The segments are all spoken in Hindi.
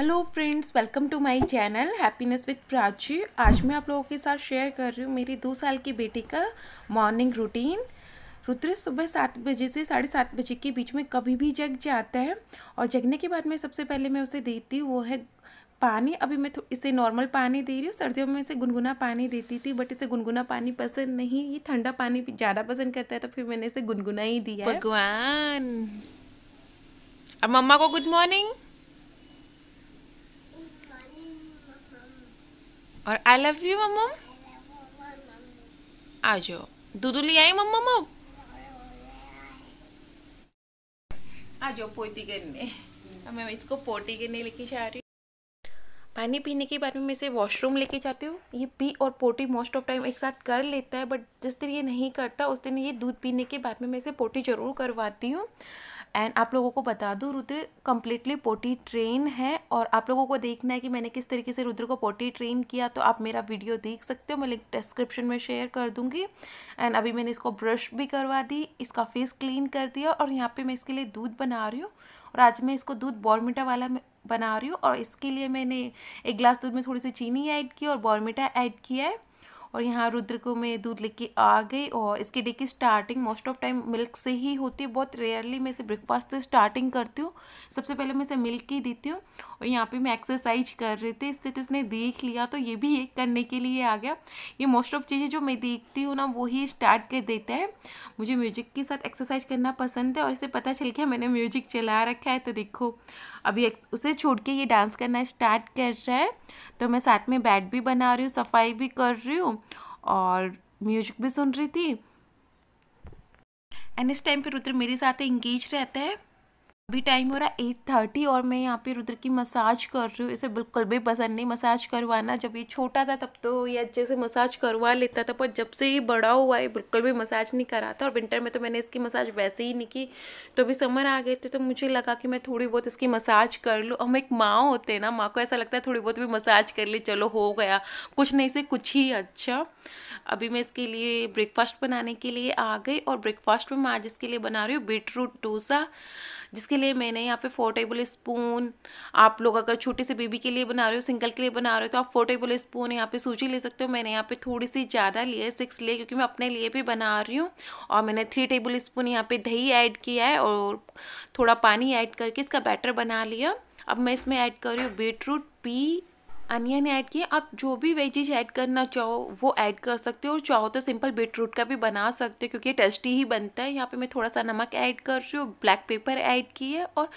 hello friends welcome to my channel happiness with Prachi आज मैं आप लोगों के साथ शेयर कर रही हूँ मेरी दो साल की बेटी का मॉर्निंग रूटीन रुद्र सुबह सात बजे से साढ़े सात बजे के बीच में कभी भी जग जाता है और जगने के बाद में सबसे पहले मैं उसे देती हूँ वो है पानी अभी मैं इसे नॉर्मल पानी दे रही हूँ सर्दियों में इसे गुनगुना पानी देती थी बट इसे गुनगुना पानी पसंद नहीं ये ठंडा पानी ज़्यादा पसंद करता है तो फिर मैंने इसे गुनगुना ही दिया भगवान अब मम्मा को गुड मॉर्निंग और आई लव यू मम्मम आ जाओ दूध ले आई मम्मम अब आ जाओ पोती करने अब मैं इसको पोटी करने लेके जा रही पानी पीने के बाद में मैं इसे वॉशरूम लेके जाती हूँ ये पी और पोटी मोस्ट ऑफ टाइम एक साथ कर लेता है बट जिस दिन ये नहीं करता उस दिन ये दूध पीने के बाद में मैं इसे पोटी ज़रूर करवाती हूँ एंड आप लोगों को बता दूँ रुद्र कम्प्लीटली पोटी ट्रेन है और आप लोगों को देखना है कि मैंने किस तरीके से रुद्र को पोटी ट्रेन किया तो आप मेरा वीडियो देख सकते हो मैं लिंक डिस्क्रिप्शन में शेयर कर दूँगी एंड अभी मैंने इसको ब्रश भी करवा दी इसका फेस क्लीन कर दिया और यहाँ पर मैं इसके लिए दूध बना रही हूँ और आज मैं इसको दूध बॉर्मिटा वाला बना रही हूँ और इसके लिए मैंने एक ग्लास दूध में थोड़ी सी चीनी ऐड की और बॉर्मिटा ऐड किया है और यहाँ रुद्र को मैं दूध लेके आ गई और इसके डे की starting most of time milk से ही होती है बहुत रेयरली मैं इसे ब्रेकफास्ट से स्टार्टिंग करती हूँ सबसे पहले मैं इसे मिल्क ही देती हूँ और यहाँ पे मैं एक्सरसाइज कर रही थी इससे तो इसने देख लिया तो ये भी एक करने के लिए आ गया ये मोस्ट ऑफ चीज़ें जो मैं देखती हूँ ना वो ही स्टार्ट कर देता है मुझे म्यूजिक के साथ एक्सरसाइज करना पसंद है और इसे पता चल गया मैंने म्यूजिक चला रखा है तो देखो अभी उसे छोड़ के ये डांस करना स्टार्ट कर रहा है तो मैं साथ में बैड भी बना रही हूँ सफाई भी कर रही हूँ और म्यूजिक भी सुन रही थी एंड इस टाइम पे रुद्र मेरे साथ इंगेज रहता है अभी टाइम हो रहा है एट थर्टी और मैं यहाँ पे रुद्र की मसाज कर रही हूँ इसे बिल्कुल भी पसंद नहीं मसाज करवाना जब ये छोटा था तब तो ये अच्छे से मसाज करवा लेता था पर जब से ये बड़ा हुआ है बिल्कुल भी मसाज नहीं कराता और विंटर में तो मैंने इसकी मसाज वैसे ही नहीं की तो अभी समर आ गए थे तो मुझे लगा कि मैं थोड़ी बहुत इसकी मसाज कर लूँ हम एक माँ होते हैं ना माँ को ऐसा लगता है थोड़ी बहुत भी मसाज कर ली चलो हो गया कुछ नहीं से कुछ ही अच्छा अभी मैं इसके लिए ब्रेकफास्ट बनाने के लिए आ गई और ब्रेकफास्ट में मैं आज इसके लिए बना रही हूँ बीटरूट डोसा जिसके लिए मैंने यहाँ पे फोर टेबल स्पून आप लोग अगर छोटे से बेबी के लिए बना रहे हो सिंगल के लिए बना रहे हो तो आप फोर टेबल स्पून यहाँ पे सूजी ले सकते हो मैंने यहाँ पे थोड़ी सी ज़्यादा ली है सिक्स लिए क्योंकि मैं अपने लिए भी बना रही हूँ और मैंने थ्री टेबल स्पून यहाँ पर दही ऐड किया है और थोड़ा पानी ऐड करके इसका बैटर बना लिया अब मैं इसमें ऐड कर रही हूँ बीटरूट पी अनियन ऐड किए आप जो भी वेजेज ऐड करना चाहो वो ऐड कर सकते हो और चाहो तो सिंपल बीट रूट का भी बना सकते हो क्योंकि टेस्टी ही बनता है यहाँ पे मैं थोड़ा सा नमक ऐड कर रही हूँ ब्लैक पेपर ऐड किया और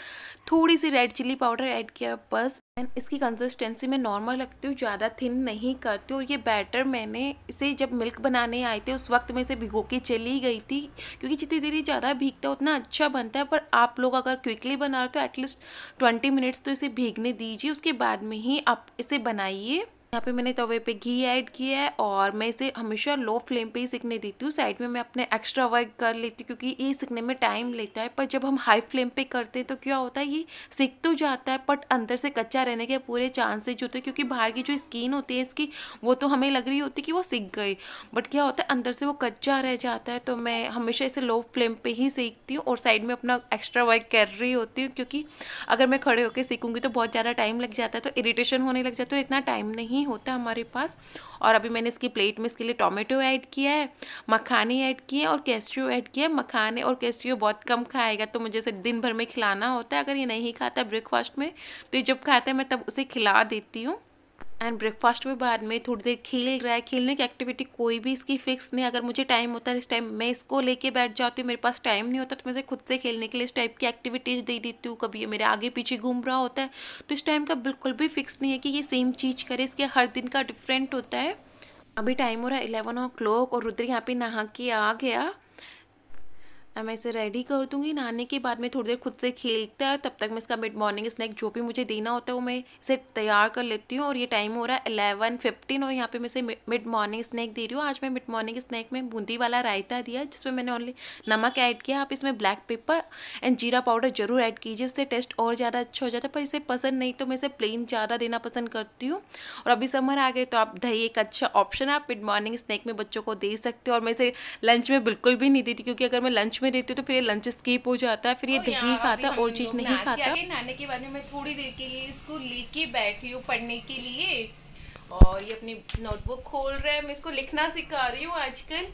थोड़ी सी रेड चिली पाउडर ऐड किया बस एंड इसकी कंसिस्टेंसी मैं नॉर्मल रखती हूँ ज़्यादा थिन नहीं करती और ये बैटर मैंने इसे जब मिल्क बनाने आए थे उस वक्त मैं इसे भिगो के चली गई थी क्योंकि जितनी देरी ज़्यादा भीगता है उतना अच्छा बनता है पर आप लोग अगर क्विकली बना रहे हो तो एटलीस्ट ट्वेंटी मिनट्स तो इसे भीगने दीजिए उसके बाद में ही आप इसे बनाइए यहाँ पे मैंने तवे पे घी ऐड किया है और मैं इसे हमेशा लो फ्लेम पे ही सीखने देती हूँ साइड में मैं अपने एक्स्ट्रा वर्क कर लेती हूँ क्योंकि ये सीखने में टाइम लेता है पर जब हम हाई फ्लेम पे करते हैं तो क्या होता है ये सीख तो जाता है बट अंदर से कच्चा रहने के पूरे चांसेज होते हैं क्योंकि बाहर की जो स्किन होती है इसकी वो तो हमें लग रही होती कि वो सीख गई बट क्या होता है अंदर से वो कच्चा रह जाता है तो मैं हमेशा इसे लो फ्लेम पर ही सीखती हूँ और साइड में अपना एक्स्ट्रा वर्क कर रही होती हूँ क्योंकि अगर मैं खड़े होकर सीखूँगी तो बहुत ज़्यादा टाइम लग जाता है तो इरीटेशन होने लग जाता है तो इतना टाइम नहीं नहीं होता हमारे पास और अभी मैंने इसकी प्लेट में इसके लिए टोमेटो ऐड किया है मखानी ऐड किए और कैस्ट्रियो ऐड किया है मखाने और कैस्ट्रियो बहुत कम खाएगा तो मुझे इसे दिन भर में खिलाना होता है अगर ये नहीं खाता ब्रेकफास्ट में तो ये जब खाता है मैं तब उसे खिला देती हूँ एंड ब्रेकफास्ट में बाद में थोड़ी देर खेल रहा है खेलने की एक्टिविटी कोई भी इसकी फिक्स नहीं अगर मुझे टाइम होता है इस टाइम मैं इसको लेके बैठ जाती हूँ मेरे पास टाइम नहीं होता तो मैं खुद से खेलने के लिए इस टाइप की एक्टिविटीज़ दे देती हूँ कभी मेरे आगे पीछे घूम रहा होता है तो इस टाइम का बिल्कुल भी फिक्स नहीं है कि ये सेम चीज़ करे इसके हर दिन का डिफरेंट होता है अभी टाइम हो रहा है इलेवन ओ क्लॉक और रुद्र यहाँ पर नहा के आ गया अब मैं इसे रेडी कर दूँगी नहाने के बाद में थोड़ी देर खुद से खेलता है तब तक मैं इसका मिड मॉर्निंग स्नैक जो भी मुझे देना होता है वो मैं इसे तैयार कर लेती हूँ और ये टाइम हो रहा है एलेवन फिफ्टीन और यहाँ पे मैं इसे मिड मॉर्निंग स्नैक दे रही हूँ आज मैं मिड मॉर्निंग स्नैक में बूंदी वाला रायता दिया जिसमें मैंने ओनली नमक ऐड किया आप इसमें ब्लैक पेपर एंड जीरा पाउडर जरूर ऐड कीजिए उससे टेस्ट और ज़्यादा अच्छा हो जाता है पर इसे पसंद नहीं तो मैं इसे प्लेन ज़्यादा देना पसंद करती हूँ और अभी समर आ गए तो आप दही एक अच्छा ऑप्शन है आप मिड मॉर्निंग स्नैक में बच्चों को दे सकते हो और मैं इसे लंच में बिल्कुल भी नहीं देती क्योंकि अगर मैं लंच में देती हूँ तो फिर ये लंच स्कीप हो जाता है फिर ये दही खाता और चीज़ नहीं खाता नहाने के बाद में थोड़ी देर के लिए इसको लेके बैठी हूँ पढ़ने के लिए और ये अपनी नोटबुक खोल रहे हैं मैं इसको लिखना सिखा रही हूँ आजकल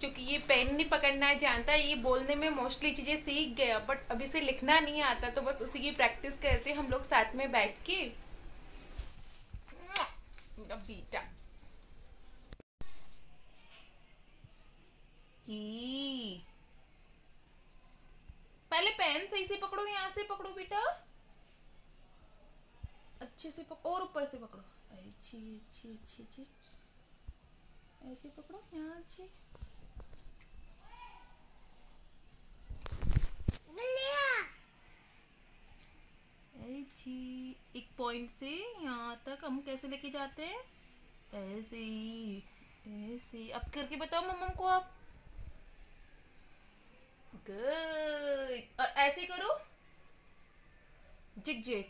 क्योंकि ये पेन नहीं पकड़ना जानता ये बोलने में मोस्टली चीज़ें सीख गया बट अभी से लिखना नहीं आता तो बस उसी की प्रैक्टिस करते हम लोग साथ में बैठ के बेटा ई पहले पेन सही से पकड़ो यहां से पकड़ो बेटा अच्छे से पकड़ो और ऊपर से पकड़ो अच्छी अच्छी अच्छी अच्छी ऐसे पकड़ो यहाँ अच्छी एक पॉइंट से यहाँ तक हम कैसे लेके जाते हैं ऐसे ऐसे अब करके बताओ मम्म को आप गुड ऐसे करो जिग जिग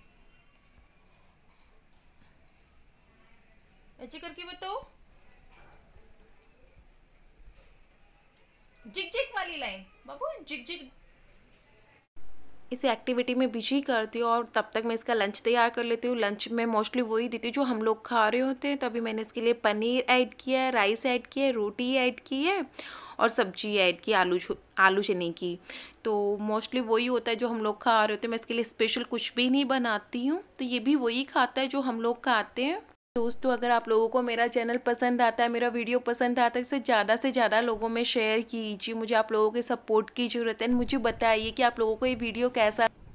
ऐसे करके बताओ जिग जिग वाली लाइन बाबू जिग जिग इसे एक्टिविटी में बिजी करती हूँ और तब तक मैं इसका लंच तैयार कर लेती हूँ लंच में मोस्टली वही देती हूँ जो हम लोग खा रहे होते हैं तभी मैंने इसके लिए पनीर ऐड किया है राइस ऐड किया है रोटी ऐड की है और सब्जी ऐड की आलू आलू चने की तो मोस्टली वही होता है जो हम लोग खा रहे होते हैं मैं इसके लिए स्पेशल कुछ भी नहीं बनाती हूँ तो ये भी वही खाता है जो हम लोग खाते हैं दोस्तों अगर आप लोगों को मेरा चैनल पसंद आता है मेरा वीडियो पसंद आता है इसे ज़्यादा से ज़्यादा लोगों में शेयर कीजिए मुझे आप लोगों के सपोर्ट की ज़रूरत है मुझे बताइए कि आप लोगों को ये वीडियो कैसा